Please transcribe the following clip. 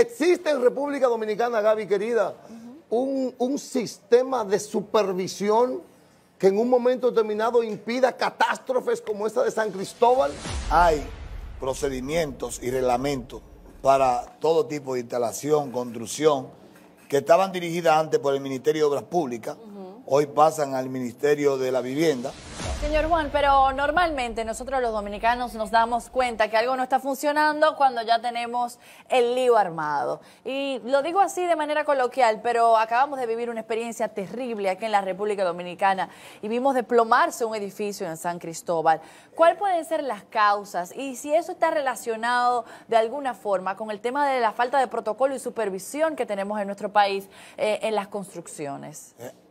Existe en República Dominicana, Gaby querida, un, sistema de supervisión que en un momento determinado impida catástrofes como esta de San Cristóbal. Hay procedimientos y reglamentos para todo tipo de instalación, construcción, que estaban dirigidas antes por el Ministerio de Obras Públicas, hoy pasan al Ministerio de la Vivienda. Señor Juan, pero normalmente nosotros los dominicanos nos damos cuenta que algo no está funcionando cuando ya tenemos el lío armado. Y lo digo así de manera coloquial, pero acabamos de vivir una experiencia terrible aquí en la República Dominicana y vimos desplomarse un edificio en San Cristóbal. ¿Cuáles pueden ser las causas? Y si eso está relacionado de alguna forma con el tema de la falta de protocolo y supervisión que tenemos en nuestro país eh, en las construcciones. Eh,